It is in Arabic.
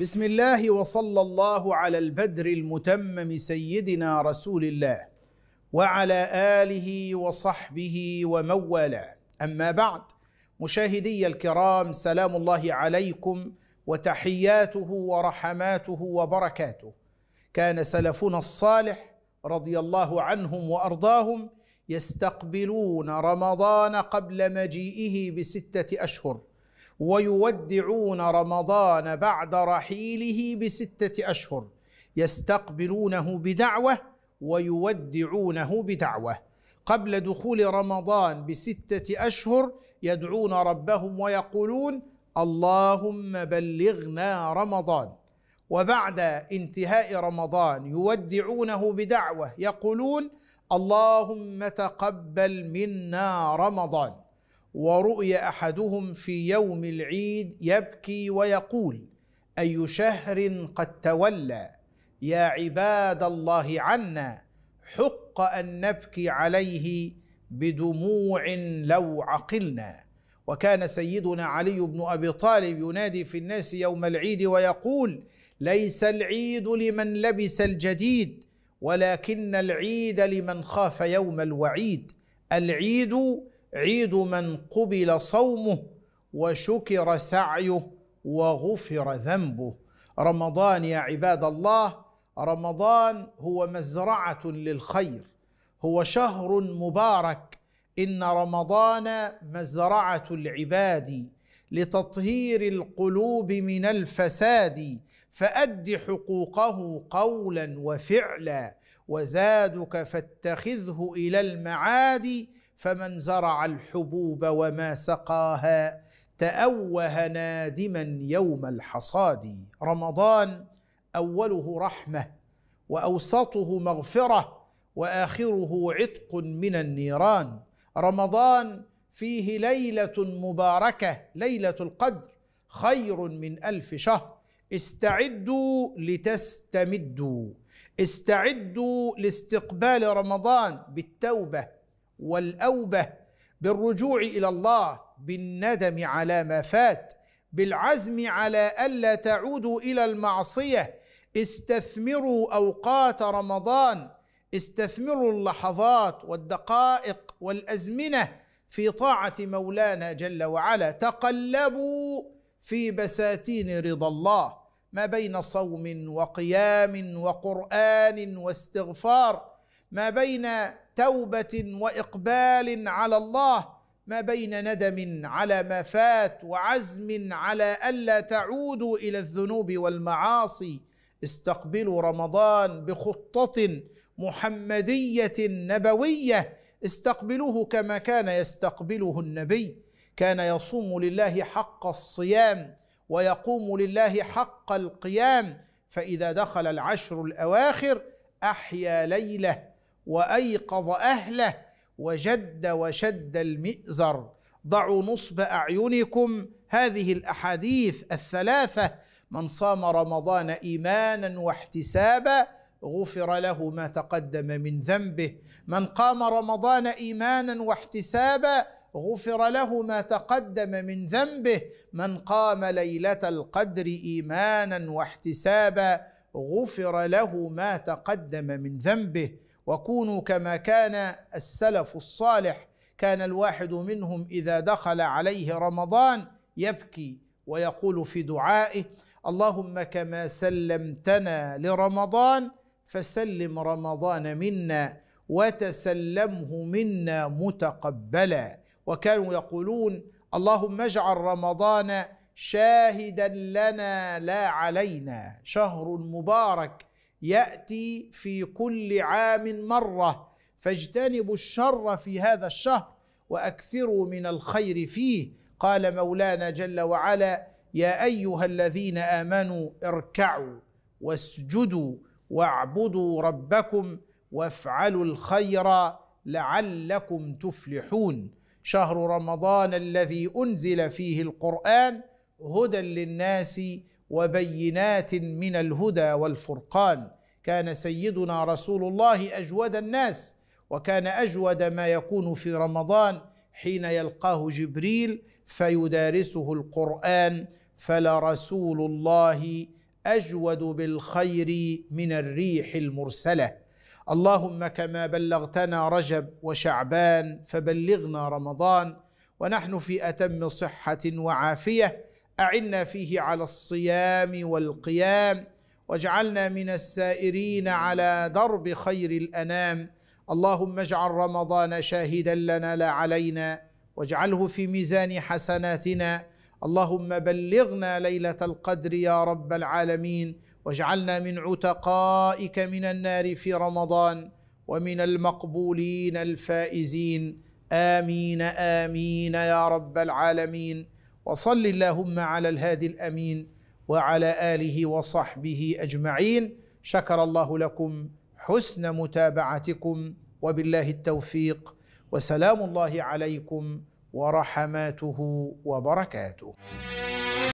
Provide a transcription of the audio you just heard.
بسم الله وصلى الله على البدر المتمم سيدنا رسول الله وعلى اله وصحبه ومن والاه اما بعد مشاهدي الكرام سلام الله عليكم وتحياته ورحماته وبركاته كان سلفنا الصالح رضي الله عنهم وارضاهم يستقبلون رمضان قبل مجيئه بسته اشهر ويودعون رمضان بعد رحيله بسته اشهر يستقبلونه بدعوه ويودعونه بدعوه قبل دخول رمضان بسته اشهر يدعون ربهم ويقولون اللهم بلغنا رمضان وبعد انتهاء رمضان يودعونه بدعوه يقولون اللهم تقبل منا رمضان ورؤي احدهم في يوم العيد يبكي ويقول اي شهر قد تولى يا عباد الله عنا حق ان نبكي عليه بدموع لو عقلنا وكان سيدنا علي بن ابي طالب ينادي في الناس يوم العيد ويقول ليس العيد لمن لبس الجديد ولكن العيد لمن خاف يوم الوعيد العيد عيد من قبل صومه وشكر سعيه وغفر ذنبه رمضان يا عباد الله رمضان هو مزرعه للخير هو شهر مبارك ان رمضان مزرعه العباد لتطهير القلوب من الفساد فاد حقوقه قولا وفعلا وزادك فاتخذه الى المعاد فمن زرع الحبوب وما سقاها تأوه نادما يوم الحصاد رمضان أوله رحمة وأوسطه مغفرة وآخره عتق من النيران رمضان فيه ليلة مباركة ليلة القدر خير من ألف شهر استعدوا لتستمدوا استعدوا لاستقبال رمضان بالتوبة والاوبه بالرجوع الى الله بالندم على ما فات بالعزم على الا تعودوا الى المعصيه استثمروا اوقات رمضان استثمروا اللحظات والدقائق والازمنه في طاعه مولانا جل وعلا تقلبوا في بساتين رضا الله ما بين صوم وقيام وقران واستغفار ما بين توبه واقبال على الله ما بين ندم على ما فات وعزم على الا تعودوا الى الذنوب والمعاصي استقبلوا رمضان بخطه محمديه نبويه استقبلوه كما كان يستقبله النبي كان يصوم لله حق الصيام ويقوم لله حق القيام فاذا دخل العشر الاواخر احيا ليله وايقظ اهله وجد وشد المئزر ضعوا نصب اعينكم هذه الاحاديث الثلاثه من صام رمضان ايمانا واحتسابا غفر له ما تقدم من ذنبه من قام رمضان ايمانا واحتسابا غفر له ما تقدم من ذنبه من قام ليله القدر ايمانا واحتسابا غفر له ما تقدم من ذنبه وكونوا كما كان السلف الصالح كان الواحد منهم اذا دخل عليه رمضان يبكي ويقول في دعائه اللهم كما سلمتنا لرمضان فسلم رمضان منا وتسلمه منا متقبلا وكانوا يقولون اللهم اجعل رمضان شاهدا لنا لا علينا شهر مبارك ياتي في كل عام مره فاجتنبوا الشر في هذا الشهر واكثروا من الخير فيه قال مولانا جل وعلا يا ايها الذين امنوا اركعوا واسجدوا واعبدوا ربكم وافعلوا الخير لعلكم تفلحون شهر رمضان الذي انزل فيه القران هدى للناس وبينات من الهدى والفرقان كان سيدنا رسول الله اجود الناس وكان اجود ما يكون في رمضان حين يلقاه جبريل فيدارسه القران فلرسول الله اجود بالخير من الريح المرسله اللهم كما بلغتنا رجب وشعبان فبلغنا رمضان ونحن في اتم صحه وعافيه اعنا فيه على الصيام والقيام واجعلنا من السائرين على درب خير الانام اللهم اجعل رمضان شاهدا لنا لا علينا واجعله في ميزان حسناتنا اللهم بلغنا ليله القدر يا رب العالمين واجعلنا من عتقائك من النار في رمضان ومن المقبولين الفائزين امين امين يا رب العالمين وصل اللهم على الهادي الامين وعلى اله وصحبه اجمعين شكر الله لكم حسن متابعتكم وبالله التوفيق وسلام الله عليكم ورحماته وبركاته